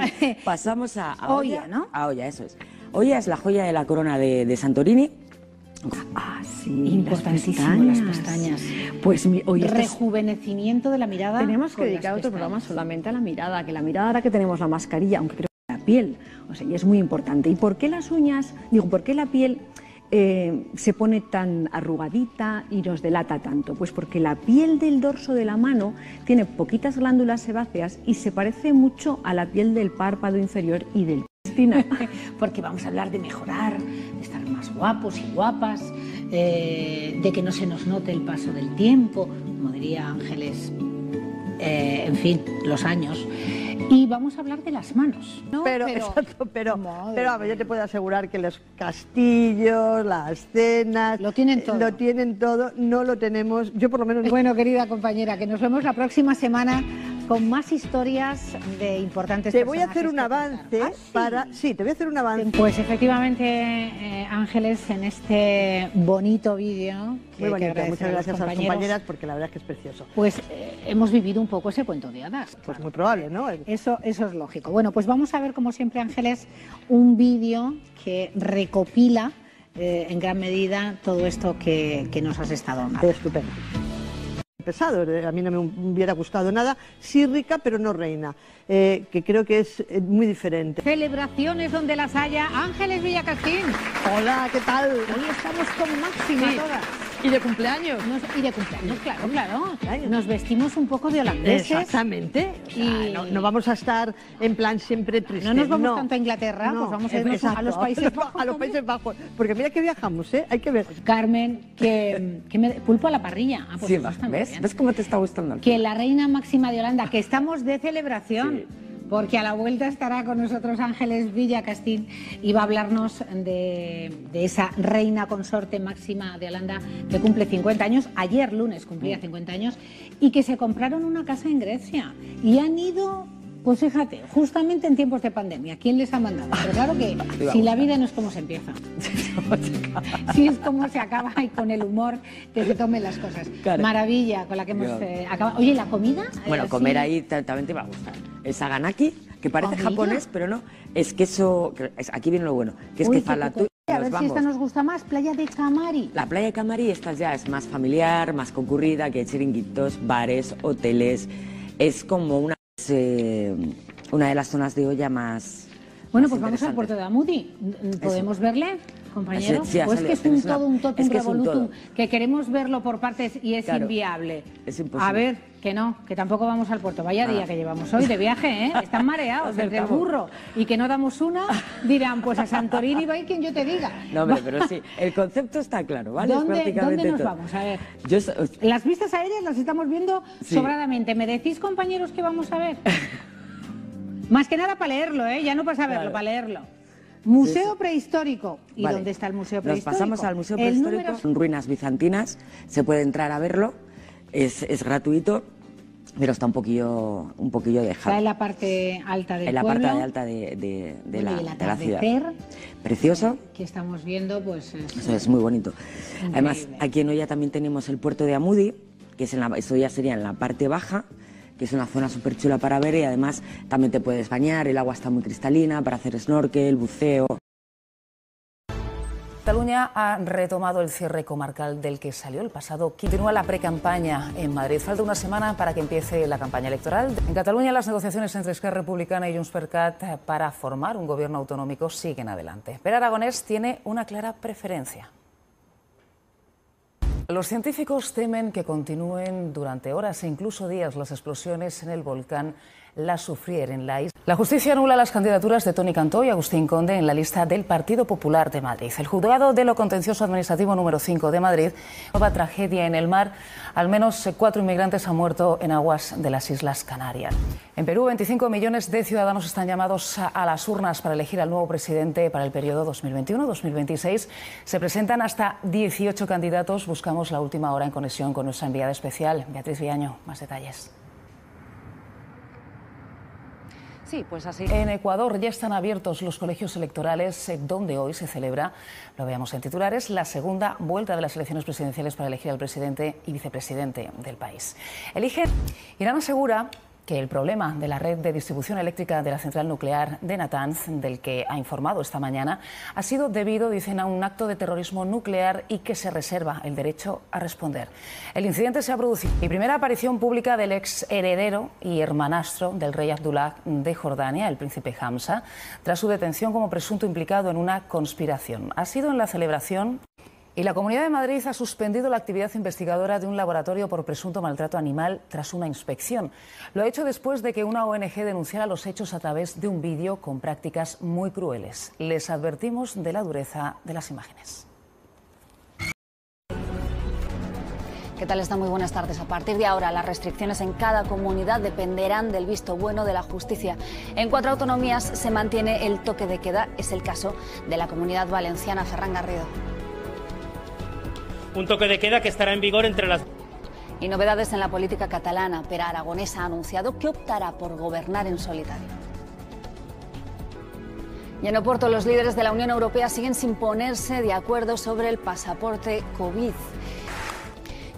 Pasamos a, a Olla, ¿no? A Olla, eso es. Olla es la joya de la corona de, Santorini. Ah, sí, importantísimo las pestañas. pestañas. Pues mi, oye, rejuvenecimiento de la mirada. Tenemos que dedicar otro programa solamente a la mirada, que la mirada ahora que tenemos la mascarilla, aunque creo que la piel, o sea, y es muy importante. ¿Y por qué las uñas? Digo, ¿por qué la piel? Eh, se pone tan arrugadita y nos delata tanto? Pues porque la piel del dorso de la mano tiene poquitas glándulas sebáceas y se parece mucho a la piel del párpado inferior y del Cristina. porque vamos a hablar de mejorar, de estar más guapos y guapas, eh, de que no se nos note el paso del tiempo, como diría Ángeles, eh, en fin, los años. Y vamos a hablar de las manos. ¿no? Pero, exacto, pero, pero yo te puedo asegurar que los castillos, las cenas... Lo tienen eh, todo. Lo tienen todo, no lo tenemos, yo por lo menos... Bueno, querida compañera, que nos vemos la próxima semana con más historias de importantes. Te voy a hacer un avance ah, para. Sí, te voy a hacer un avance. Pues efectivamente, eh, Ángeles, en este bonito vídeo. Muy bonito, muchas gracias a, las compañeras porque la verdad es que es precioso. Pues eh, hemos vivido un poco ese cuento de hadas. Pues muy probable, ¿no? Eso, eso es lógico. Bueno, pues vamos a ver, como siempre, Ángeles, un vídeo que recopila eh, en gran medida todo esto que, nos has estado hablando. Estupendo. Eh, a mí no me hubiera gustado nada. Sí rica, pero no reina, eh, que creo que es eh, muy diferente. Celebraciones donde las haya. Ángeles Villacastín. Hola, ¿qué tal? Hoy estamos con Máxima todas. Y de cumpleaños. y de cumpleaños, claro, claro. Nos vestimos un poco de holandeses. Exactamente. Y... No, vamos a estar en plan siempre tristes. No nos vamos tanto a Inglaterra, vamos a irnos a los Países Bajos. A los Países Bajos. Porque mira que viajamos, ¿eh? Hay que ver. Carmen, que, me pulpo a la parrilla. Ah, sí, ¿ves? ¿Ves cómo te está gustando? Que la reina máxima de Holanda, que estamos de celebración porque a la vuelta estará con nosotros Ángeles Villacastín y va a hablarnos de, de, esa reina consorte máxima de Holanda que cumple 50 años, ayer lunes cumplía 50 años, y que se compraron una casa en Grecia y han ido pues fíjate, justamente en tiempos de pandemia, ¿quién les ha mandado? Pero claro que si la vida no es como se empieza, si es como se acaba y con el humor que se tomen las cosas. Maravilla con la que hemos eh, acabado. Oye, ¿la comida? Bueno, eh, comer ahí también te va a gustar. El saganaki, que parece japonés, pero no, es que queso, aquí viene lo bueno, que es que A ver si esta nos gusta más, Playa de Camari. La Playa de Camari, esta ya es más familiar, más concurrida, que chiringuitos, bares, hoteles. Es como una eh, una de las zonas de olla más. Bueno, pues vamos al puerto de Amudi. ¿Podemos verle? compañero. Sí, pues que es un todo, un totum que revolutum, que queremos verlo por partes y es inviable. Es imposible. A ver, que no, que tampoco vamos al puerto. Vaya ah. día que llevamos hoy de viaje, ¿eh? Están mareados desde el burro y que no damos una, dirán, pues a Santorini va a quien yo te diga. No, pero sí, el concepto está claro, ¿vale? ¿Dónde, nos vamos? A ver. Las vistas aéreas las estamos viendo sobradamente. ¿Me decís, compañeros, qué vamos a ver? Más que nada para leerlo, ¿eh? Ya no pasa saberlo, verlo para leerlo. Museo Prehistórico. ¿Y dónde está el Museo Prehistórico? Nos pasamos al Museo Prehistórico. Son ruinas bizantinas, se puede entrar a verlo es, gratuito, pero está un poquillo, un poquillo dejado. Está en la parte alta del En la parte alta de, de, de, la, ciudad. Precioso. Que estamos viendo, pues... Es, Eso es muy bonito. Además, aquí en Oya también tenemos el puerto de Amudi, que es en la, ya sería en la parte baja, que es una zona súper chula para ver y además también te puedes bañar, el agua está muy cristalina para hacer snorkel, buceo, Cataluña ha retomado el cierre comarcal del que salió el pasado. Continúa la precampaña en Madrid. Falta una semana para que empiece la campaña electoral. En Cataluña las negociaciones entre Esquerra Republicana y Junts per Cat eh, para formar un gobierno autonómico siguen adelante. Pero Aragonés tiene una clara preferencia. Los científicos temen que continúen durante horas e incluso días las explosiones en el volcán la la justicia anula las candidaturas de Tony Cantó y Agustín Conde en la lista del Partido Popular de Madrid. El juzgado de lo contencioso administrativo número 5 de Madrid, nueva tragedia en el mar. Al menos eh, cuatro inmigrantes han muerto en aguas de las Islas Canarias. En Perú, 25 millones de ciudadanos están llamados a las urnas para elegir al nuevo presidente para el periodo 2021-2026. Se presentan hasta 18 candidatos. Buscamos la última hora en conexión con nuestra enviada especial, Beatriz Viaño. Más detalles. pues así. En Ecuador ya están abiertos los colegios electorales eh, donde hoy se celebra, lo veamos en titulares, la segunda vuelta de las elecciones presidenciales para elegir al presidente y vicepresidente del país. Elige Irán asegura que el problema de la red de distribución eléctrica de la central nuclear de Natanz, del que ha informado esta mañana, ha sido debido, dicen, a un acto de terrorismo nuclear y que se reserva el derecho a responder. El incidente se ha producido y primera aparición pública del ex heredero y hermanastro del rey Abdullah de Jordania, el príncipe Hamza, tras su detención como presunto implicado en una conspiración. Ha sido en la celebración y la Comunidad de Madrid ha suspendido la actividad investigadora de un laboratorio por presunto maltrato animal tras una inspección. Lo ha hecho después de que una ONG denunciara los hechos a través de un vídeo con prácticas muy crueles. Les advertimos de la dureza de las imágenes. ¿Qué tal están? Muy buenas tardes. A partir de ahora, las restricciones en cada comunidad dependerán del visto bueno de la justicia. En cuatro autonomías se mantiene el toque de queda. Es el caso de la comunidad valenciana Ferran Garrido. Un toque de queda que estará en vigor entre las... Y novedades en la política catalana. Pero Aragonesa ha anunciado que optará por gobernar en solitario. Y en Oporto los líderes de la Unión Europea siguen sin ponerse de acuerdo sobre el pasaporte COVID.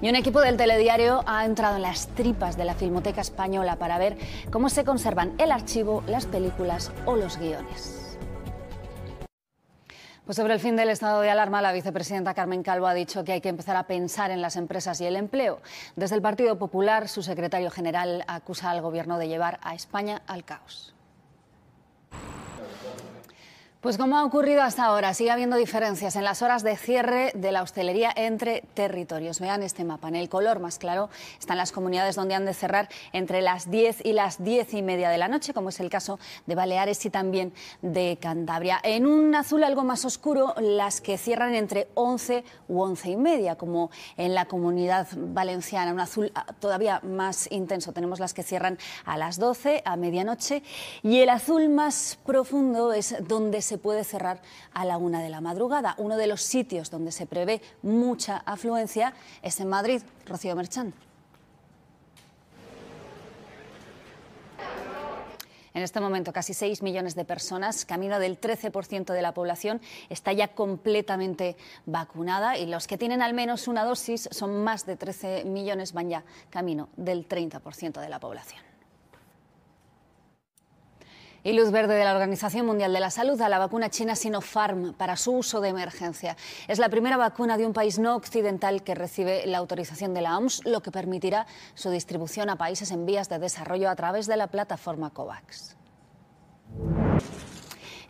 Y un equipo del telediario ha entrado en las tripas de la Filmoteca Española para ver cómo se conservan el archivo, las películas o los guiones. Pues sobre el fin del estado de alarma, la vicepresidenta Carmen Calvo ha dicho que hay que empezar a pensar en las empresas y el empleo. Desde el Partido Popular, su secretario general acusa al Gobierno de llevar a España al caos. Pues como ha ocurrido hasta ahora, sigue habiendo diferencias en las horas de cierre de la hostelería entre territorios. Vean este mapa. En el color más claro están las comunidades donde han de cerrar entre las 10 y las 10 y media de la noche, como es el caso de Baleares y también de Cantabria. En un azul algo más oscuro, las que cierran entre 11 u 11 y media, como en la comunidad valenciana. Un azul ah, todavía más intenso. Tenemos las que cierran a las 12, a medianoche. Y el azul más profundo es donde se puede cerrar a la una de la madrugada. Uno de los sitios donde se prevé mucha afluencia es en Madrid. Rocío Merchán. En este momento, casi 6 millones de personas, camino del 13% de la población, está ya completamente vacunada y los que tienen al menos una dosis son más de 13 millones, van ya camino del 30% de la población. Y luz verde de la Organización Mundial de la Salud a la vacuna china Sinopharm para su uso de emergencia. Es la primera vacuna de un país no occidental que recibe la autorización de la OMS, lo que permitirá su distribución a países en vías de desarrollo a través de la plataforma COVAX.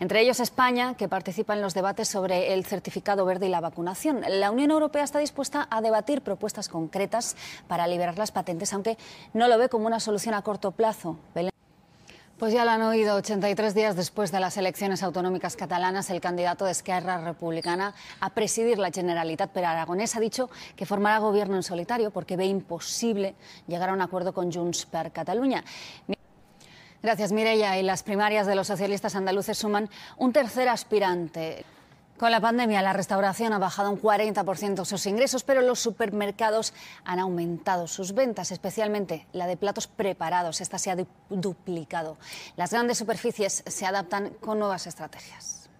Entre ellos España, que participa en los debates sobre el certificado verde y la vacunación. La Unión Europea está dispuesta a debatir propuestas concretas para liberar las patentes, aunque no lo ve como una solución a corto plazo. Pues ya lo han oído, 83 días después de las elecciones autonómicas catalanas, el candidato de Esquerra Republicana a presidir la Generalitat per Aragonés ha dicho que formará gobierno en solitario porque ve imposible llegar a un acuerdo con Junts per Cataluña. Gracias, Mireia. Y las primarias de los socialistas andaluces suman un tercer aspirante. Con la pandemia, la restauración ha bajado un 40% sus ingresos, pero los supermercados han aumentado sus ventas, especialmente la de platos preparados. Esta se ha duplicado. Las grandes superficies se adaptan con nuevas estrategias.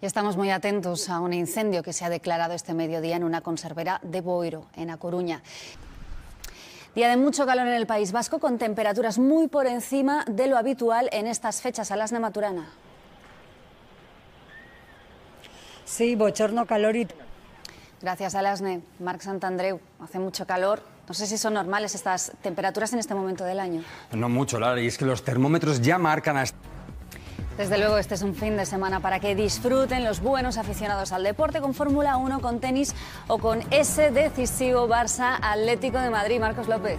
Y estamos muy atentos a un incendio que se ha declarado este mediodía en una conservera de Boiro, en A Coruña. Día de mucho calor en el País Vasco, con temperaturas muy por encima de lo habitual en estas fechas a las Maturana. Sí, bochorno calor y... Gracias, Alasne. Marc Santandreu, hace mucho calor. No sé si son normales estas temperaturas en este momento del año. No mucho, Lara, y es que los termómetros ya marcan hasta... Desde luego, este es un fin de semana para que disfruten los buenos aficionados al deporte con Fórmula 1, con tenis o con ese decisivo Barça Atlético de Madrid. Marcos López.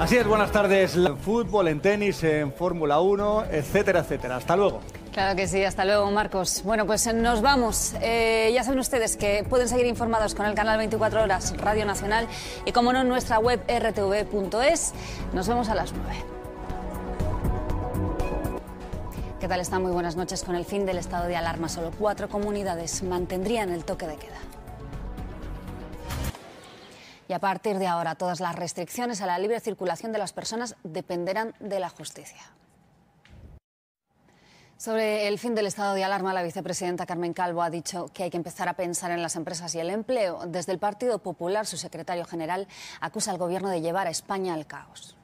Así es, buenas tardes. En fútbol, en tenis, en Fórmula 1, etcétera, etcétera. Hasta luego. Claro que sí, hasta luego Marcos. Bueno, pues eh, nos vamos. Eh, ya saben ustedes que pueden seguir informados con el canal 24 Horas Radio Nacional y como no en nuestra web rtv.es. Nos vemos a las 9. ¿Qué tal están? Muy buenas noches. Con el fin del estado de alarma, solo cuatro comunidades mantendrían el toque de queda. Y a partir de ahora, todas las restricciones a la libre circulación de las personas dependerán de la justicia. Sobre el fin del estado de alarma, la vicepresidenta Carmen Calvo ha dicho que hay que empezar a pensar en las empresas y el empleo. Desde el Partido Popular, su secretario general acusa al Gobierno de llevar a España al caos.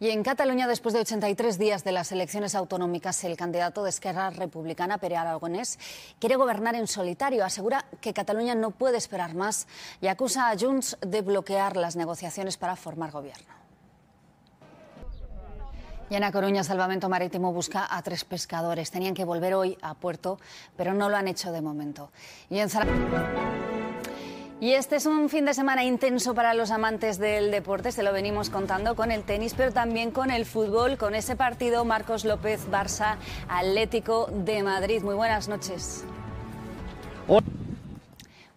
Y en Cataluña, después de 83 días de las elecciones autonómicas, el candidato de Esquerra Republicana, Pere Aragonés, quiere gobernar en solitario. Asegura que Cataluña no puede esperar más y acusa a Junts de bloquear las negociaciones para formar gobierno. Y en A Coruña, Salvamento Marítimo busca a tres pescadores. Tenían que volver hoy a puerto, pero no lo han hecho de momento. Y este es un fin de semana intenso para los amantes del deporte, se lo venimos contando con el tenis, pero también con el fútbol, con ese partido Marcos López Barça Atlético de Madrid. Muy buenas noches.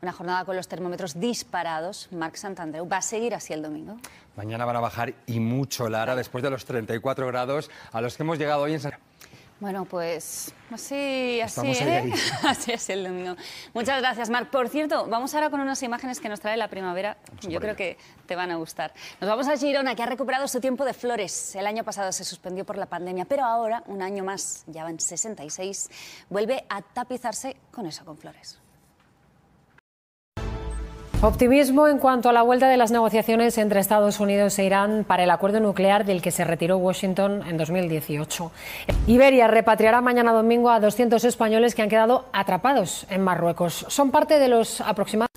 Una jornada con los termómetros disparados. Marc Santandreu, ¿va a seguir así el domingo? Mañana van a bajar y mucho, Lara, después de los 34 grados a los que hemos llegado hoy en San... Bueno, pues así, así, ¿eh? así es el domingo. Muchas gracias, Marc. Por cierto, vamos ahora con unas imágenes que nos trae la primavera. Yo creo que te van a gustar. Nos vamos a Girona, que ha recuperado su tiempo de flores. El año pasado se suspendió por la pandemia, pero ahora, un año más, ya van 66, vuelve a tapizarse con eso, con flores. Optimismo en cuanto a la vuelta de las negociaciones entre Estados Unidos e Irán para el acuerdo nuclear del que se retiró Washington en 2018. Iberia repatriará mañana domingo a 200 españoles que han quedado atrapados en Marruecos. Son parte de los aproximadamente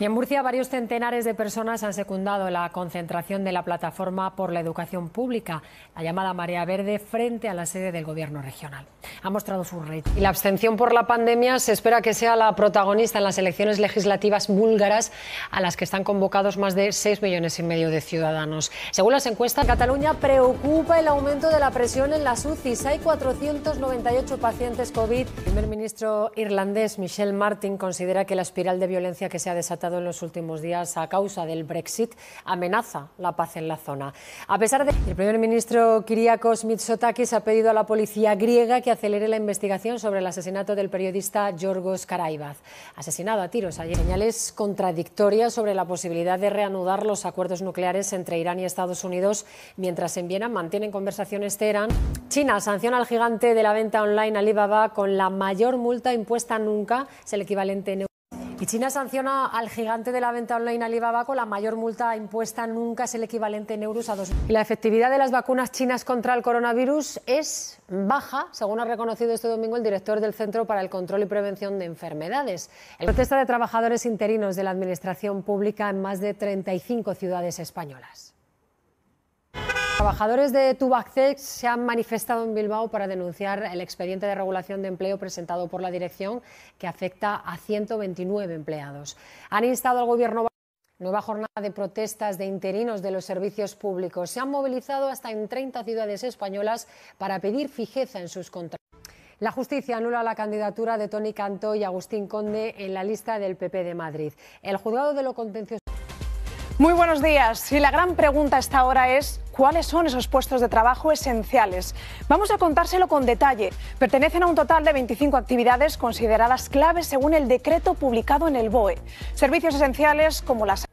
y en Murcia varios centenares de personas han secundado la concentración de la plataforma por la educación pública, la llamada Marea Verde, frente a la sede del Gobierno regional. Ha mostrado su rey. Y la abstención por la pandemia se espera que sea la protagonista en las elecciones legislativas búlgaras a las que están convocados más de 6 millones y medio de ciudadanos. Según las encuestas, Cataluña preocupa el aumento de la presión en las UCIs. Hay 498 pacientes COVID. El primer ministro irlandés Michel Martin considera que la espiral de violencia que se ha desatado en los últimos días a causa del Brexit amenaza la paz en la zona. A pesar de el primer ministro Kiriakos Mitsotakis ha pedido a la policía griega que acelere la investigación sobre el asesinato del periodista Yorgos Karaibaz, asesinado a tiros Hay Señales contradictorias sobre la posibilidad de reanudar los acuerdos nucleares entre Irán y Estados Unidos, mientras en Viena mantienen conversaciones Teherán. China sanciona al gigante de la venta online Alibaba con la mayor multa impuesta nunca, es el equivalente en y China sanciona al gigante de la venta online Alibaba con la mayor multa impuesta nunca, es el equivalente en euros a dos. Y la efectividad de las vacunas chinas contra el coronavirus es baja, según ha reconocido este domingo el director del Centro para el Control y Prevención de Enfermedades. El protesta de trabajadores interinos de la Administración Pública en más de 35 ciudades españolas. Trabajadores de Tubacex se han manifestado en Bilbao para denunciar el expediente de regulación de empleo presentado por la dirección que afecta a 129 empleados. Han instado al gobierno a Nueva jornada de protestas de interinos de los servicios públicos. Se han movilizado hasta en 30 ciudades españolas para pedir fijeza en sus contratos. La justicia anula la candidatura de Tony Cantó y Agustín Conde en la lista del PP de Madrid. El juzgado de lo contencioso muy buenos días. Y la gran pregunta esta hora es cuáles son esos puestos de trabajo esenciales. Vamos a contárselo con detalle. Pertenecen a un total de 25 actividades consideradas claves según el decreto publicado en el BOE. Servicios esenciales como las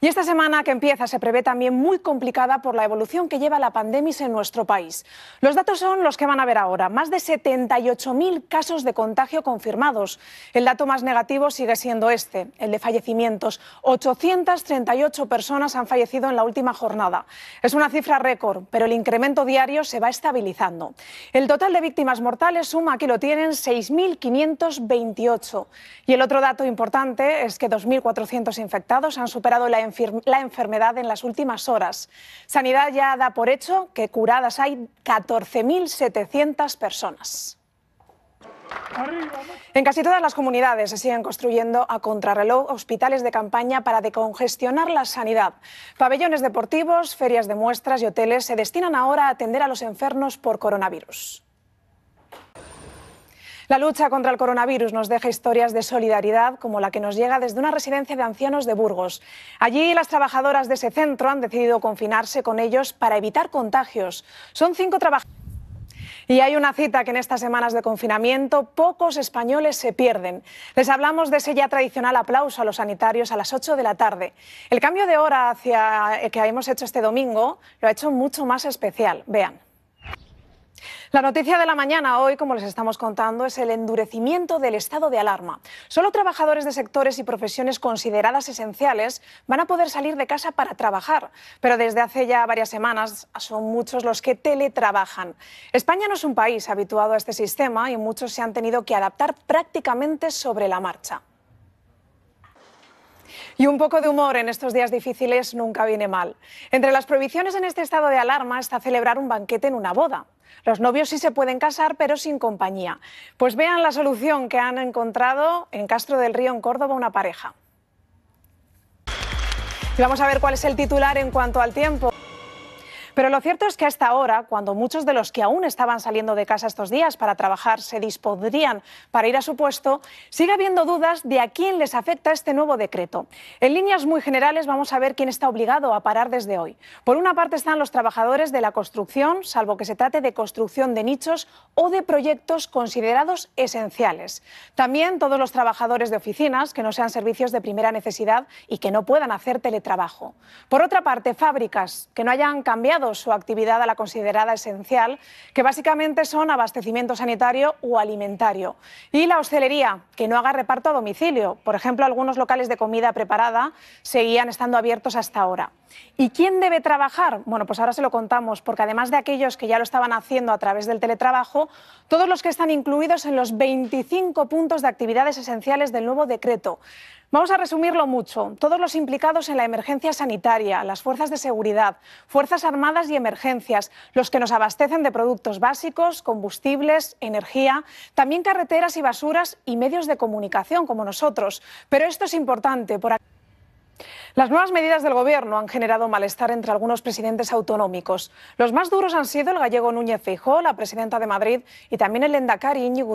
y esta semana que empieza se prevé también muy complicada por la evolución que lleva la pandemia en nuestro país. Los datos son los que van a ver ahora. Más de 78.000 casos de contagio confirmados. El dato más negativo sigue siendo este, el de fallecimientos. 838 personas han fallecido en la última jornada. Es una cifra récord, pero el incremento diario se va estabilizando. El total de víctimas mortales suma, aquí lo tienen, 6.528. Y el otro dato importante es que 2.400 infectados han superado la la enfermedad en las últimas horas. Sanidad ya da por hecho que curadas hay 14.700 personas. En casi todas las comunidades se siguen construyendo a contrarreloj hospitales de campaña para decongestionar la sanidad. Pabellones deportivos, ferias de muestras y hoteles se destinan ahora a atender a los enfermos por coronavirus. La lucha contra el coronavirus nos deja historias de solidaridad como la que nos llega desde una residencia de ancianos de Burgos. Allí las trabajadoras de ese centro han decidido confinarse con ellos para evitar contagios. Son cinco trabajadores. Y hay una cita que en estas semanas de confinamiento pocos españoles se pierden. Les hablamos de ese ya tradicional aplauso a los sanitarios a las 8 de la tarde. El cambio de hora que hemos hecho este domingo lo ha hecho mucho más especial. Vean. La noticia de la mañana hoy, como les estamos contando, es el endurecimiento del estado de alarma. Solo trabajadores de sectores y profesiones consideradas esenciales van a poder salir de casa para trabajar, pero desde hace ya varias semanas son muchos los que teletrabajan. España no es un país habituado a este sistema y muchos se han tenido que adaptar prácticamente sobre la marcha. Y un poco de humor en estos días difíciles nunca viene mal. Entre las prohibiciones en este estado de alarma está celebrar un banquete en una boda. Los novios sí se pueden casar, pero sin compañía. Pues vean la solución que han encontrado en Castro del Río, en Córdoba, una pareja. Y vamos a ver cuál es el titular en cuanto al tiempo. Pero lo cierto es que hasta ahora, cuando muchos de los que aún estaban saliendo de casa estos días para trabajar se dispondrían para ir a su puesto, sigue habiendo dudas de a quién les afecta este nuevo decreto. En líneas muy generales vamos a ver quién está obligado a parar desde hoy. Por una parte están los trabajadores de la construcción, salvo que se trate de construcción de nichos o de proyectos considerados esenciales. También todos los trabajadores de oficinas que no sean servicios de primera necesidad y que no puedan hacer teletrabajo. Por otra parte, fábricas que no hayan cambiado su actividad a la considerada esencial, que básicamente son abastecimiento sanitario o alimentario. Y la hostelería, que no haga reparto a domicilio. Por ejemplo, algunos locales de comida preparada seguían estando abiertos hasta ahora. ¿Y quién debe trabajar? Bueno, pues ahora se lo contamos, porque además de aquellos que ya lo estaban haciendo a través del teletrabajo, todos los que están incluidos en los 25 puntos de actividades esenciales del nuevo decreto. Vamos a resumirlo mucho. Todos los implicados en la emergencia sanitaria, las fuerzas de seguridad, fuerzas armadas y emergencias, los que nos abastecen de productos básicos, combustibles, energía, también carreteras y basuras y medios de comunicación como nosotros. Pero esto es importante. las nuevas medidas del Gobierno han generado malestar entre algunos presidentes autonómicos. Los más duros han sido el gallego Núñez Feijóo, la presidenta de Madrid, y también el endacari Íñigo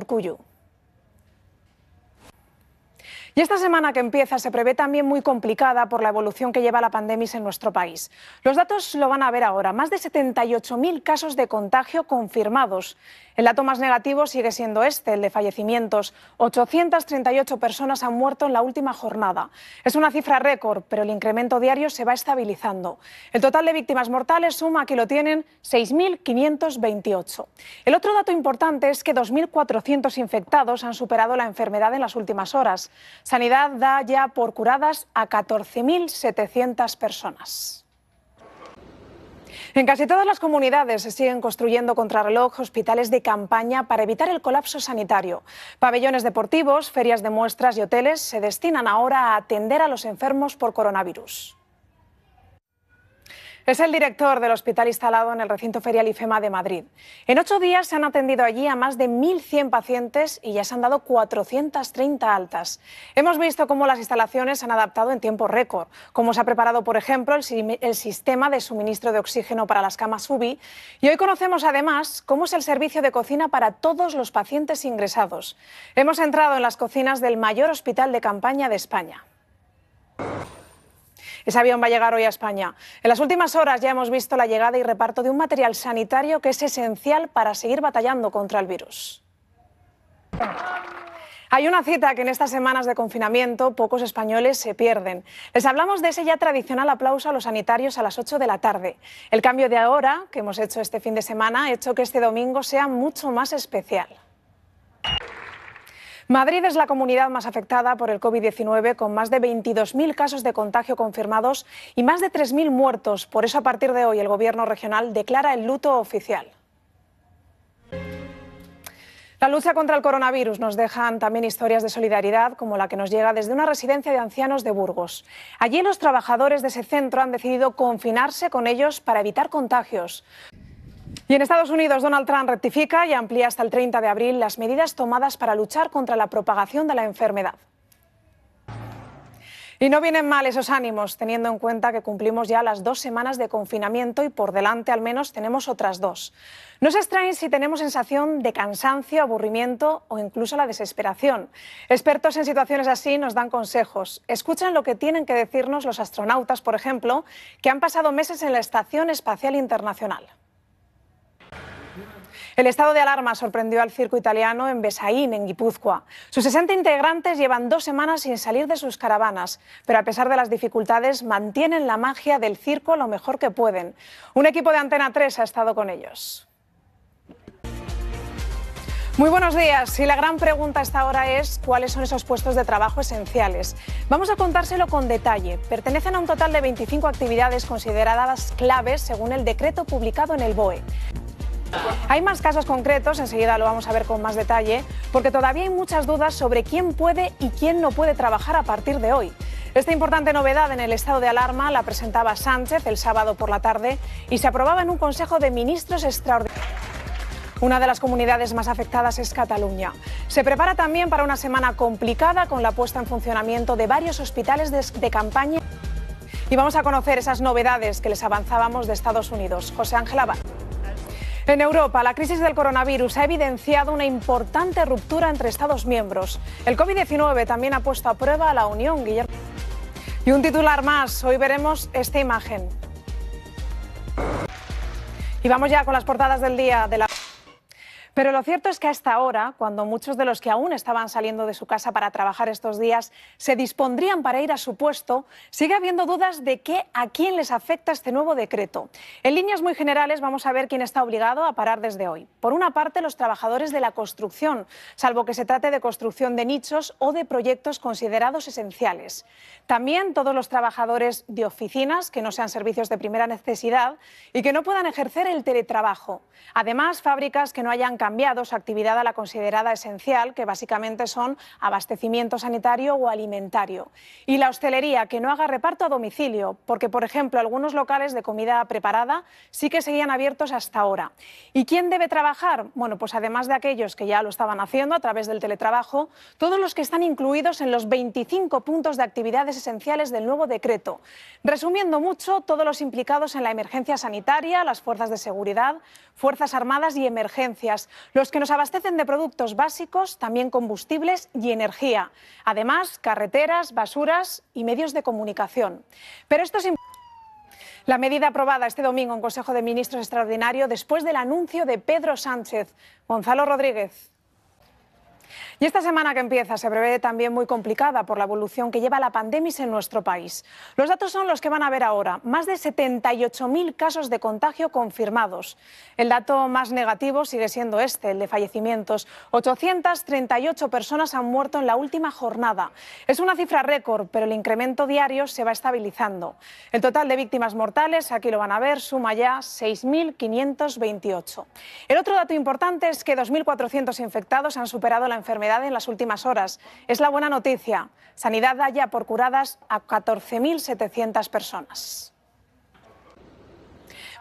y esta semana que empieza se prevé también muy complicada por la evolución que lleva la pandemia en nuestro país. Los datos lo van a ver ahora. Más de 78.000 casos de contagio confirmados. El dato más negativo sigue siendo este, el de fallecimientos. 838 personas han muerto en la última jornada. Es una cifra récord, pero el incremento diario se va estabilizando. El total de víctimas mortales suma, aquí lo tienen, 6.528. El otro dato importante es que 2.400 infectados han superado la enfermedad en las últimas horas. Sanidad da ya por curadas a 14.700 personas. En casi todas las comunidades se siguen construyendo contrarreloj hospitales de campaña para evitar el colapso sanitario. Pabellones deportivos, ferias de muestras y hoteles se destinan ahora a atender a los enfermos por coronavirus. Es el director del hospital instalado en el recinto ferial IFEMA de Madrid. En ocho días se han atendido allí a más de 1.100 pacientes y ya se han dado 430 altas. Hemos visto cómo las instalaciones se han adaptado en tiempo récord, cómo se ha preparado, por ejemplo, el, sistema de suministro de oxígeno para las camas UBI y hoy conocemos además cómo es el servicio de cocina para todos los pacientes ingresados. Hemos entrado en las cocinas del mayor hospital de campaña de España. Ese avión va a llegar hoy a España. En las últimas horas ya hemos visto la llegada y reparto de un material sanitario que es esencial para seguir batallando contra el virus. Hay una cita que en estas semanas de confinamiento pocos españoles se pierden. Les hablamos de ese ya tradicional aplauso a los sanitarios a las 8 de la tarde. El cambio de ahora que hemos hecho este fin de semana ha hecho que este domingo sea mucho más especial. Madrid es la comunidad más afectada por el COVID-19, con más de 22.000 casos de contagio confirmados y más de 3.000 muertos. Por eso, a partir de hoy, el Gobierno regional declara el luto oficial. La lucha contra el coronavirus nos dejan también historias de solidaridad, como la que nos llega desde una residencia de ancianos de Burgos. Allí los trabajadores de ese centro han decidido confinarse con ellos para evitar contagios. Y en Estados Unidos, Donald Trump rectifica y amplía hasta el 30 de abril las medidas tomadas para luchar contra la propagación de la enfermedad. Y no vienen mal esos ánimos, teniendo en cuenta que cumplimos ya las dos semanas de confinamiento y por delante al menos tenemos otras dos. No se extraen si tenemos sensación de cansancio, aburrimiento o incluso la desesperación. Expertos en situaciones así nos dan consejos. Escuchen lo que tienen que decirnos los astronautas, por ejemplo, que han pasado meses en la Estación Espacial Internacional. El estado de alarma sorprendió al circo italiano en Besaín, en Guipúzcoa. Sus 60 integrantes llevan dos semanas sin salir de sus caravanas, pero a pesar de las dificultades mantienen la magia del circo lo mejor que pueden. Un equipo de Antena 3 ha estado con ellos. Muy buenos días. Y la gran pregunta esta ahora es cuáles son esos puestos de trabajo esenciales. Vamos a contárselo con detalle. Pertenecen a un total de 25 actividades consideradas claves según el decreto publicado en el BOE. Hay más casos concretos, enseguida lo vamos a ver con más detalle, porque todavía hay muchas dudas sobre quién puede y quién no puede trabajar a partir de hoy. Esta importante novedad en el estado de alarma la presentaba Sánchez el sábado por la tarde y se aprobaba en un Consejo de Ministros extraordinario. Una de las comunidades más afectadas es Cataluña. Se prepara también para una semana complicada con la puesta en funcionamiento de varios hospitales de, campaña. Y vamos a conocer esas novedades que les avanzábamos de Estados Unidos. José Ángel Abad. En Europa, la crisis del coronavirus ha evidenciado una importante ruptura entre Estados miembros. El COVID-19 también ha puesto a prueba a la Unión, Guillermo. Y un titular más. Hoy veremos esta imagen. Y vamos ya con las portadas del día de la... Pero lo cierto es que a esta hora, cuando muchos de los que aún estaban saliendo de su casa para trabajar estos días se dispondrían para ir a su puesto, sigue habiendo dudas de qué a quién les afecta este nuevo decreto. En líneas muy generales vamos a ver quién está obligado a parar desde hoy. Por una parte, los trabajadores de la construcción, salvo que se trate de construcción de nichos o de proyectos considerados esenciales. También todos los trabajadores de oficinas que no sean servicios de primera necesidad y que no puedan ejercer el teletrabajo. Además, fábricas que no hayan cambiado su actividad a la considerada esencial, que básicamente son abastecimiento sanitario o alimentario. Y la hostelería, que no haga reparto a domicilio, porque, por ejemplo, algunos locales de comida preparada sí que seguían abiertos hasta ahora. ¿Y quién debe trabajar? Bueno, pues además de aquellos que ya lo estaban haciendo a través del teletrabajo, todos los que están incluidos en los 25 puntos de actividades esenciales del nuevo decreto. Resumiendo mucho, todos los implicados en la emergencia sanitaria, las fuerzas de seguridad, fuerzas armadas y emergencias, los que nos abastecen de productos básicos, también combustibles y energía, además carreteras, basuras y medios de comunicación. Pero esto es la medida aprobada este domingo en Consejo de Ministros Extraordinario después del anuncio de Pedro Sánchez. Gonzalo Rodríguez. Y esta semana que empieza se prevé también muy complicada por la evolución que lleva la pandemia en nuestro país. Los datos son los que van a ver ahora. Más de 78.000 casos de contagio confirmados. El dato más negativo sigue siendo este, el de fallecimientos. 838 personas han muerto en la última jornada. Es una cifra récord, pero el incremento diario se va estabilizando. El total de víctimas mortales, aquí lo van a ver, suma ya 6.528. El otro dato importante es que 2.400 infectados han superado la enfermedad en las últimas horas. Es la buena noticia. Sanidad da ya por curadas a 14.700 personas.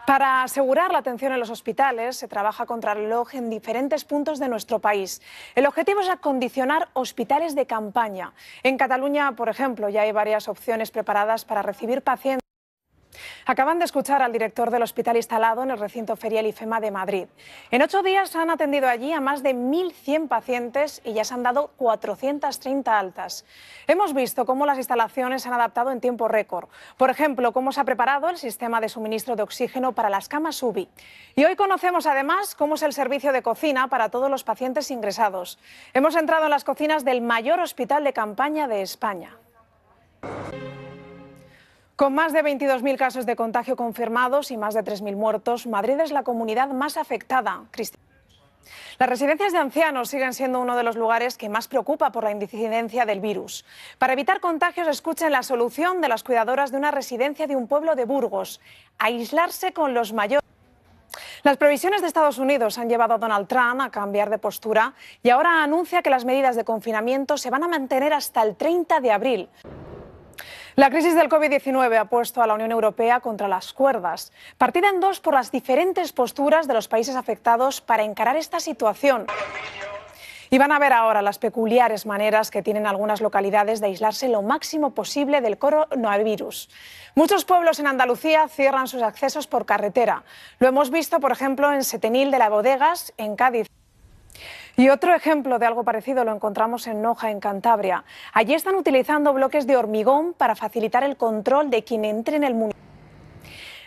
Para asegurar la atención en los hospitales, se trabaja contra el reloj en diferentes puntos de nuestro país. El objetivo es acondicionar hospitales de campaña. En Cataluña, por ejemplo, ya hay varias opciones preparadas para recibir pacientes. Acaban de escuchar al director del hospital instalado en el recinto ferial IFEMA de Madrid. En ocho días han atendido allí a más de 1.100 pacientes y ya se han dado 430 altas. Hemos visto cómo las instalaciones se han adaptado en tiempo récord. Por ejemplo, cómo se ha preparado el sistema de suministro de oxígeno para las camas UBI. Y hoy conocemos además cómo es el servicio de cocina para todos los pacientes ingresados. Hemos entrado en las cocinas del mayor hospital de campaña de España. Con más de 22.000 casos de contagio confirmados y más de 3.000 muertos, Madrid es la comunidad más afectada. Las residencias de ancianos siguen siendo uno de los lugares que más preocupa por la incidencia del virus. Para evitar contagios, escuchen la solución de las cuidadoras de una residencia de un pueblo de Burgos, aislarse con los mayores. Las previsiones de Estados Unidos han llevado a Donald Trump a cambiar de postura y ahora anuncia que las medidas de confinamiento se van a mantener hasta el 30 de abril. La crisis del COVID-19 ha puesto a la Unión Europea contra las cuerdas, partida en dos por las diferentes posturas de los países afectados para encarar esta situación. Y van a ver ahora las peculiares maneras que tienen algunas localidades de aislarse lo máximo posible del coronavirus. Muchos pueblos en Andalucía cierran sus accesos por carretera. Lo hemos visto, por ejemplo, en Setenil de la Bodegas, en Cádiz. Y otro ejemplo de algo parecido lo encontramos en Noja, en Cantabria. Allí están utilizando bloques de hormigón para facilitar el control de quien entre en el municipio.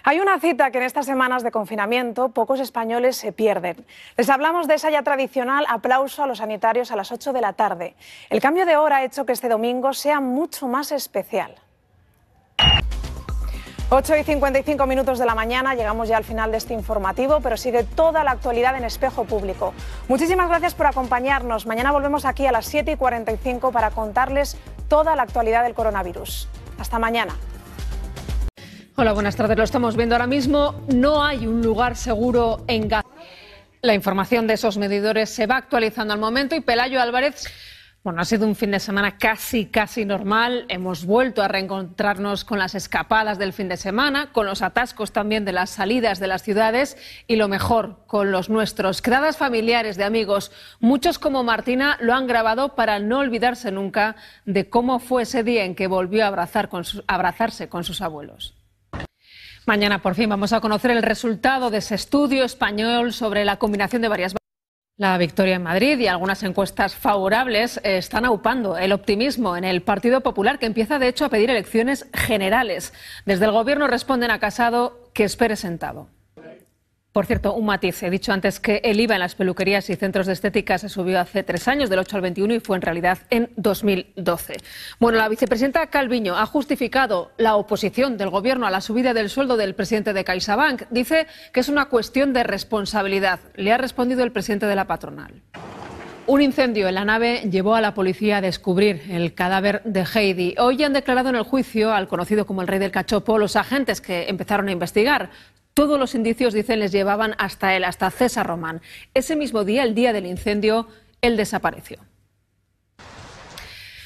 Hay una cita que en estas semanas de confinamiento pocos españoles se pierden. Les hablamos de esa ya tradicional aplauso a los sanitarios a las 8 de la tarde. El cambio de hora ha hecho que este domingo sea mucho más especial. 8 y 55 minutos de la mañana, llegamos ya al final de este informativo, pero sigue toda la actualidad en espejo público. Muchísimas gracias por acompañarnos. Mañana volvemos aquí a las 7 y 45 para contarles toda la actualidad del coronavirus. Hasta mañana. Hola, buenas tardes. Lo estamos viendo ahora mismo. No hay un lugar seguro en Gaza. La información de esos medidores se va actualizando al momento y Pelayo Álvarez bueno, ha sido un fin de semana casi, casi normal. Hemos vuelto a reencontrarnos con las escapadas del fin de semana, con los atascos también de las salidas de las ciudades y lo mejor, con los nuestros. Quedadas familiares de amigos, muchos como Martina lo han grabado para no olvidarse nunca de cómo fue ese día en que volvió a abrazarse con sus abuelos. Mañana por fin vamos a conocer el resultado de ese estudio español sobre la combinación de varias la victoria en Madrid y algunas encuestas favorables eh, están aupando el optimismo en el Partido Popular, que empieza de hecho a pedir elecciones generales. Desde el Gobierno responden a Casado que espere sentado. Por cierto, un matiz. He dicho antes que el IVA en las peluquerías y centros de estética se subió hace tres años, del 8 al 21, y fue en realidad en 2012. Bueno, la vicepresidenta Calviño ha justificado la oposición del Gobierno a la subida del sueldo del presidente de CaixaBank. Dice que es una cuestión de responsabilidad. Le ha respondido el presidente de la patronal. Un incendio en la nave llevó a la policía a descubrir el cadáver de Heidi. Hoy han declarado en el juicio al conocido como el rey del cachopo los agentes que empezaron a investigar. Todos los indicios, dicen, les llevaban hasta él, hasta César Román. Ese mismo día, el día del incendio, él desapareció.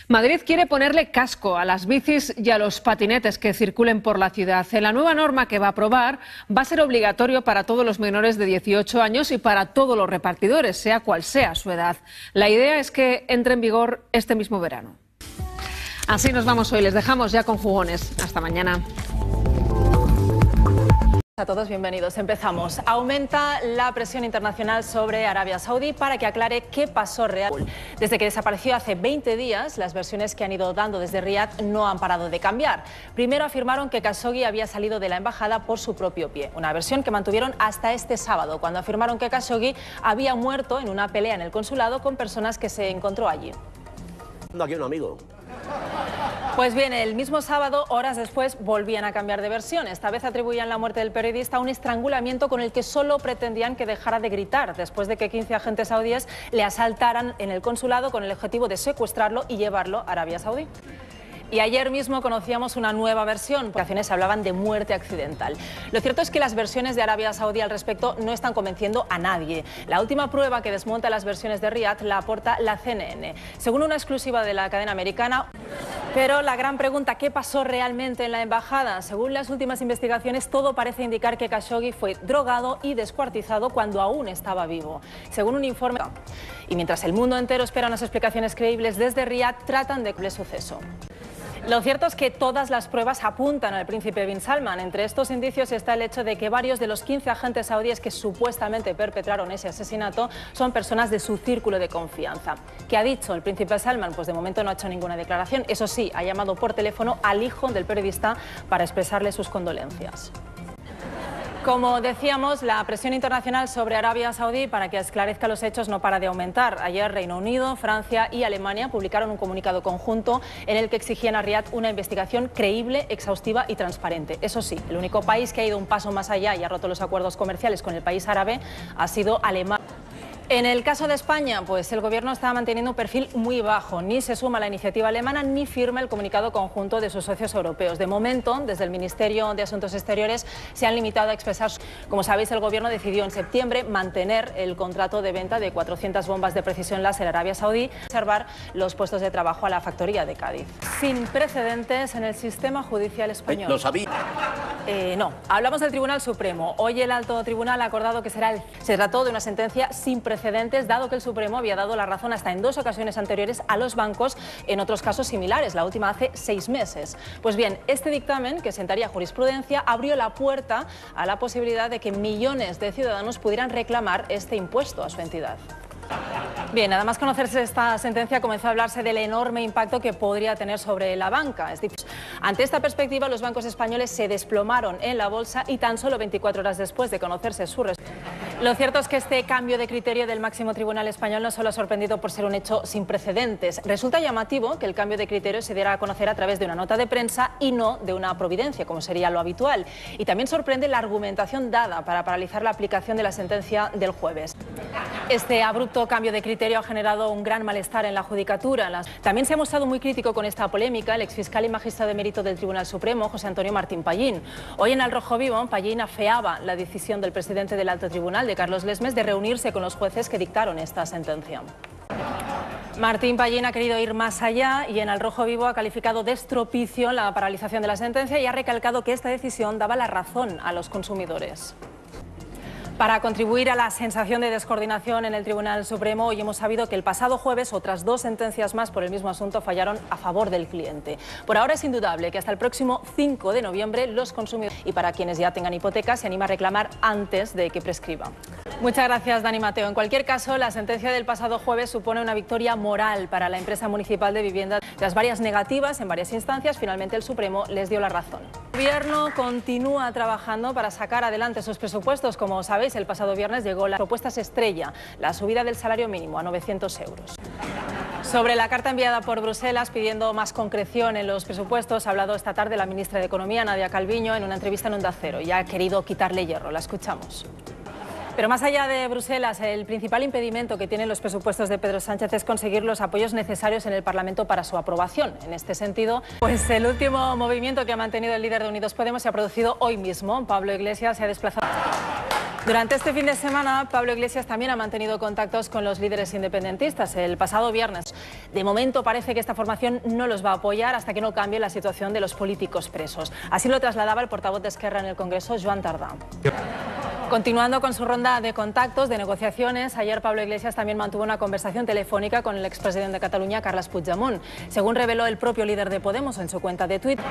Madrid quiere ponerle casco a las bicis y a los patinetes que circulen por la ciudad. La nueva norma que va a aprobar va a ser obligatorio para todos los menores de 18 años y para todos los repartidores, sea cual sea su edad. La idea es que entre en vigor este mismo verano. Así nos vamos hoy. Les dejamos ya con jugones. Hasta mañana. A todos, bienvenidos. Empezamos. Aumenta la presión internacional sobre Arabia Saudí para que aclare qué pasó real. Desde que desapareció hace 20 días, las versiones que han ido dando desde Riyadh no han parado de cambiar. Primero afirmaron que Khashoggi había salido de la embajada por su propio pie, una versión que mantuvieron hasta este sábado, cuando afirmaron que Khashoggi había muerto en una pelea en el consulado con personas que se encontró allí. Aquí un amigo. Pues bien, el mismo sábado, horas después, volvían a cambiar de versión. Esta vez atribuían la muerte del periodista a un estrangulamiento con el que solo pretendían que dejara de gritar, después de que 15 agentes saudíes le asaltaran en el consulado con el objetivo de secuestrarlo y llevarlo a Arabia Saudí. Y ayer mismo conocíamos una nueva versión, porque hablaban de muerte accidental. Lo cierto es que las versiones de Arabia Saudí al respecto no están convenciendo a nadie. La última prueba que desmonta las versiones de Riyadh la aporta la CNN. Según una exclusiva de la cadena americana, pero la gran pregunta, ¿qué pasó realmente en la embajada? Según las últimas investigaciones, todo parece indicar que Khashoggi fue drogado y descuartizado cuando aún estaba vivo. Según un informe... Y mientras el mundo entero espera unas explicaciones creíbles desde Riyadh, tratan de que suceso. Lo cierto es que todas las pruebas apuntan al príncipe Bin Salman. Entre estos indicios está el hecho de que varios de los 15 agentes saudíes que supuestamente perpetraron ese asesinato son personas de su círculo de confianza. ¿Qué ha dicho el príncipe Salman? Pues de momento no ha hecho ninguna declaración. Eso sí, ha llamado por teléfono al hijo del periodista para expresarle sus condolencias. Como decíamos, la presión internacional sobre Arabia Saudí para que esclarezca los hechos no para de aumentar. Ayer Reino Unido, Francia y Alemania publicaron un comunicado conjunto en el que exigían a Riyadh una investigación creíble, exhaustiva y transparente. Eso sí, el único país que ha ido un paso más allá y ha roto los acuerdos comerciales con el país árabe ha sido Alemania. En el caso de España, pues el gobierno está manteniendo un perfil muy bajo. Ni se suma a la iniciativa alemana ni firma el comunicado conjunto de sus socios europeos. De momento, desde el Ministerio de Asuntos Exteriores se han limitado a expresar. Como sabéis, el gobierno decidió en septiembre mantener el contrato de venta de 400 bombas de precisión láser a Arabia Saudí, y reservar los puestos de trabajo a la factoría de Cádiz. Sin precedentes en el sistema judicial español. Eh, eh, no. Hablamos del Tribunal Supremo. Hoy el alto tribunal ha acordado que será el. Se trató de una sentencia sin precedentes dado que el Supremo había dado la razón hasta en dos ocasiones anteriores a los bancos en otros casos similares, la última hace seis meses. Pues bien, este dictamen, que sentaría jurisprudencia, abrió la puerta a la posibilidad de que millones de ciudadanos pudieran reclamar este impuesto a su entidad. Bien, nada más conocerse esta sentencia, comenzó a hablarse del enorme impacto que podría tener sobre la banca. Ante esta perspectiva, los bancos españoles se desplomaron en la bolsa y tan solo 24 horas después de conocerse su respuesta. Lo cierto es que este cambio de criterio del máximo tribunal español no solo ha sorprendido por ser un hecho sin precedentes. Resulta llamativo que el cambio de criterio se diera a conocer a través de una nota de prensa y no de una providencia, como sería lo habitual. Y también sorprende la argumentación dada para paralizar la aplicación de la sentencia del jueves. Este abrupto cambio cambio de criterio ha generado un gran malestar en la Judicatura. También se ha mostrado muy crítico con esta polémica el exfiscal y magistrado de mérito del Tribunal Supremo, José Antonio Martín Pallín. Hoy en El Rojo Vivo, Pallín afeaba la decisión del presidente del Alto Tribunal, de Carlos Lesmes, de reunirse con los jueces que dictaron esta sentencia. Martín Pallín ha querido ir más allá y en El Rojo Vivo ha calificado de estropicio la paralización de la sentencia y ha recalcado que esta decisión daba la razón a los consumidores. Para contribuir a la sensación de descoordinación en el Tribunal Supremo, hoy hemos sabido que el pasado jueves otras dos sentencias más por el mismo asunto fallaron a favor del cliente. Por ahora es indudable que hasta el próximo 5 de noviembre los consumidores y para quienes ya tengan hipotecas se anima a reclamar antes de que prescriba. Muchas gracias, Dani Mateo. En cualquier caso, la sentencia del pasado jueves supone una victoria moral para la empresa municipal de vivienda. Las varias negativas en varias instancias, finalmente el Supremo les dio la razón. El gobierno continúa trabajando para sacar adelante sus presupuestos. Como sabéis, el pasado viernes llegó la propuesta estrella, la subida del salario mínimo a 900 euros. Sobre la carta enviada por Bruselas pidiendo más concreción en los presupuestos, ha hablado esta tarde la ministra de Economía, Nadia Calviño, en una entrevista en Onda Cero y ha querido quitarle hierro. La escuchamos. Pero más allá de Bruselas, el principal impedimento que tienen los presupuestos de Pedro Sánchez es conseguir los apoyos necesarios en el Parlamento para su aprobación. En este sentido, pues el último movimiento que ha mantenido el líder de Unidos Podemos se ha producido hoy mismo. Pablo Iglesias se ha desplazado. Durante este fin de semana, Pablo Iglesias también ha mantenido contactos con los líderes independentistas el pasado viernes. De momento parece que esta formación no los va a apoyar hasta que no cambie la situación de los políticos presos. Así lo trasladaba el portavoz de Esquerra en el Congreso, Joan Tardán. Continuando con su ronda de contactos, de negociaciones, ayer Pablo Iglesias también mantuvo una conversación telefónica con el expresidente de Cataluña, Carles Puigdemont, según reveló el propio líder de Podemos en su cuenta de Twitter.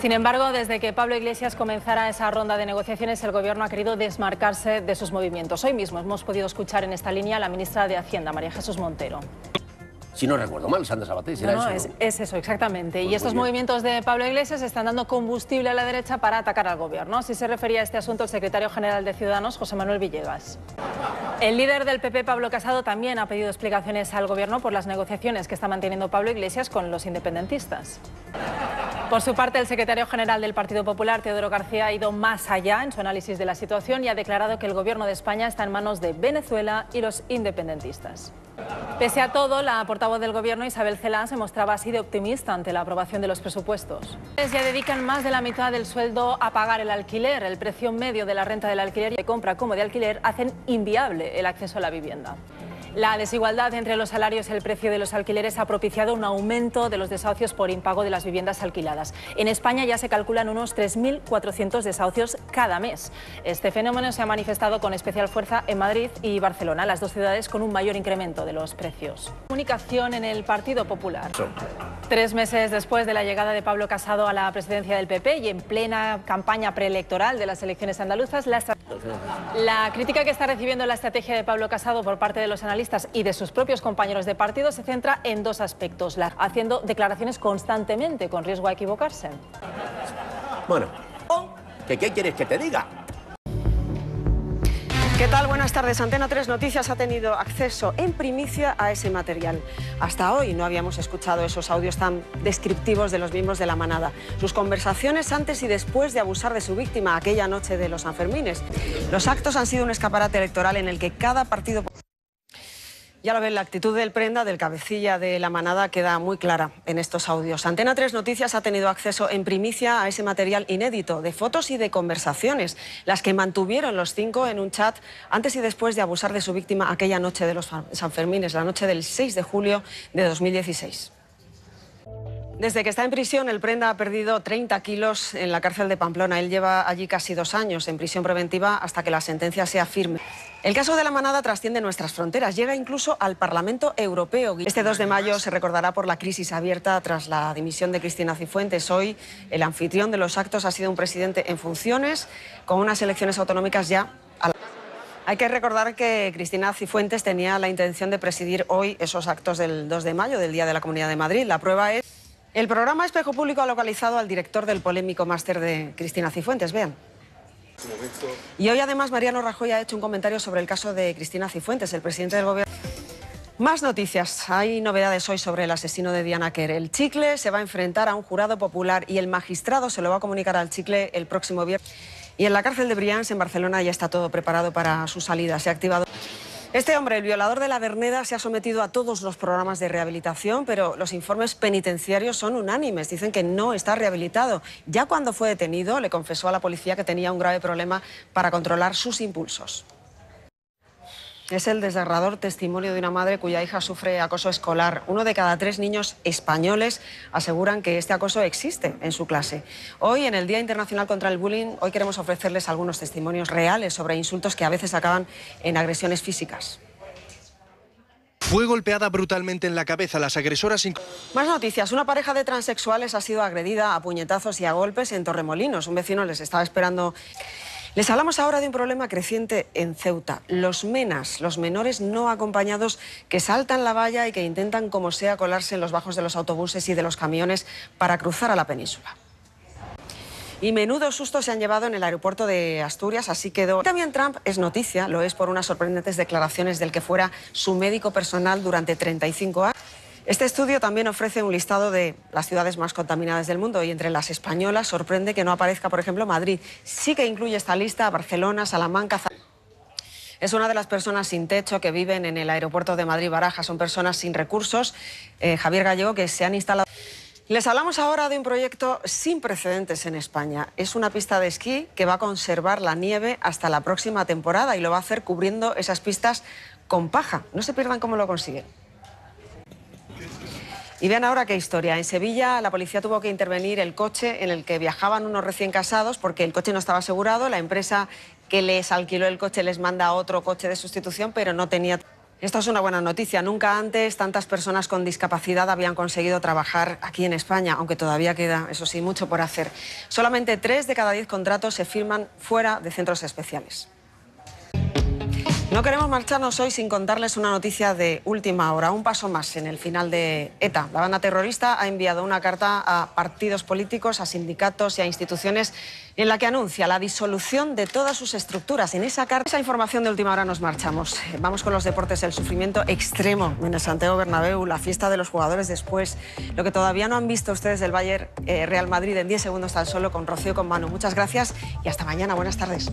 Sin embargo, desde que Pablo Iglesias comenzara esa ronda de negociaciones, el gobierno ha querido desmarcarse de sus movimientos. Hoy mismo hemos podido escuchar en esta línea a la ministra de Hacienda, María Jesús Montero si no recuerdo mal, Sandra Sabaté, ¿será eso? es, eso, exactamente. Pues y estos movimientos de Pablo Iglesias están dando combustible a la derecha para atacar al gobierno. Así se refería a este asunto el secretario general de Ciudadanos, José Manuel Villegas. El líder del PP, Pablo Casado, también ha pedido explicaciones al gobierno por las negociaciones que está manteniendo Pablo Iglesias con los independentistas. Por su parte, el secretario general del Partido Popular, Teodoro García, ha ido más allá en su análisis de la situación y ha declarado que el gobierno de España está en manos de Venezuela y los independentistas. Pese a todo, la portavoz del Gobierno, Isabel Celán, se mostraba así de optimista ante la aprobación de los presupuestos. Ya dedican más de la mitad del sueldo a pagar el alquiler. El precio medio de la renta del alquiler y de compra como de alquiler hacen inviable el acceso a la vivienda. La desigualdad entre los salarios y el precio de los alquileres ha propiciado un aumento de los desahucios por impago de las viviendas alquiladas. En España ya se calculan unos 3.400 desahucios cada mes. Este fenómeno se ha manifestado con especial fuerza en Madrid y Barcelona, las dos ciudades con un mayor incremento de los precios. Comunicación en el Partido Popular. Tres meses después de la llegada de Pablo Casado a la presidencia del PP y en plena campaña preelectoral de las elecciones andaluzas, la, la crítica que está recibiendo la estrategia de Pablo Casado por parte de los analistas y de sus propios compañeros de partido se centra en dos aspectos, haciendo declaraciones constantemente con riesgo a equivocarse. Bueno, ¿qué, qué quieres que te diga? ¿Qué tal? Buenas tardes. Antena 3 Noticias ha tenido acceso en primicia a ese material. Hasta hoy no habíamos escuchado esos audios tan descriptivos de los mismos de la manada. Sus conversaciones antes y después de abusar de su víctima aquella noche de los Sanfermines. Los actos han sido un escaparate electoral en el que cada partido... Ya lo ven, la actitud del prenda, del cabecilla de la manada, queda muy clara en estos audios. Antena 3 Noticias ha tenido acceso en primicia a ese material inédito de fotos y de conversaciones, las que mantuvieron los cinco en un chat antes y después de abusar de su víctima aquella noche de los Sanfermines, la noche del 6 de julio de 2016. Desde que está en prisión, el prenda ha perdido 30 kilos en la cárcel de Pamplona. Él lleva allí casi dos años en prisión preventiva hasta que la sentencia sea firme. El caso de la manada trasciende nuestras fronteras, llega incluso al Parlamento Europeo. Este 2 de mayo se recordará por la crisis abierta tras la dimisión de Cristina Cifuentes. Hoy el anfitrión de los actos ha sido un presidente en funciones, con unas elecciones autonómicas ya a la... Hay que recordar que Cristina Cifuentes tenía la intención de presidir hoy esos actos del 2 de mayo, del Día de la Comunidad de Madrid. La prueba es... El programa Espejo Público ha localizado al director del polémico máster de Cristina Cifuentes. Vean. Y hoy además Mariano Rajoy ha hecho un comentario sobre el caso de Cristina Cifuentes, el presidente del gobierno. Más noticias. Hay novedades hoy sobre el asesino de Diana Kerr. El chicle se va a enfrentar a un jurado popular y el magistrado se lo va a comunicar al chicle el próximo viernes. Y en la cárcel de Brians, en Barcelona, ya está todo preparado para su salida. Se ha activado. Este hombre, el violador de la Verneda, se ha sometido a todos los programas de rehabilitación, pero los informes penitenciarios son unánimes. Dicen que no está rehabilitado. Ya cuando fue detenido, le confesó a la policía que tenía un grave problema para controlar sus impulsos. Es el desgarrador testimonio de una madre cuya hija sufre acoso escolar. Uno de cada tres niños españoles aseguran que este acoso existe en su clase. Hoy, en el Día Internacional contra el Bullying, hoy queremos ofrecerles algunos testimonios reales sobre insultos que a veces acaban en agresiones físicas. Fue golpeada brutalmente en la cabeza. Las agresoras. Más noticias. Una pareja de transexuales ha sido agredida a puñetazos y a golpes en Torremolinos. Un vecino les estaba esperando. Les hablamos ahora de un problema creciente en Ceuta, los menas, los menores no acompañados que saltan la valla y que intentan como sea colarse en los bajos de los autobuses y de los camiones para cruzar a la península. Y menudo susto se han llevado en el aeropuerto de Asturias, así quedó. También Trump es noticia, lo es por unas sorprendentes declaraciones del que fuera su médico personal durante 35 años. Este estudio también ofrece un listado de las ciudades más contaminadas del mundo y entre las españolas sorprende que no aparezca, por ejemplo, Madrid. Sí que incluye esta lista Barcelona, Salamanca. Es una de las personas sin techo que viven en el aeropuerto de Madrid Baraja. Son personas sin recursos. Eh, Javier Gallego, que se han instalado. Les hablamos ahora de un proyecto sin precedentes en España. Es una pista de esquí que va a conservar la nieve hasta la próxima temporada y lo va a hacer cubriendo esas pistas con paja. No se pierdan cómo lo consiguen. Y vean ahora qué historia. En Sevilla la policía tuvo que intervenir el coche en el que viajaban unos recién casados porque el coche no estaba asegurado, la empresa que les alquiló el coche les manda otro coche de sustitución, pero no tenía... Esta es una buena noticia. Nunca antes tantas personas con discapacidad habían conseguido trabajar aquí en España, aunque todavía queda, eso sí, mucho por hacer. Solamente tres de cada diez contratos se firman fuera de centros especiales. No queremos marcharnos hoy sin contarles una noticia de última hora, un paso más en el final de ETA. La banda terrorista ha enviado una carta a partidos políticos, a sindicatos y a instituciones en la que anuncia la disolución de todas sus estructuras. En esa carta, esa información de última hora nos marchamos. Vamos con los deportes, el sufrimiento extremo en el Santiago Bernabéu, la fiesta de los jugadores después, lo que todavía no han visto ustedes del Bayern eh, Real Madrid en 10 segundos tan solo con Rocío con mano Muchas gracias y hasta mañana. Buenas tardes.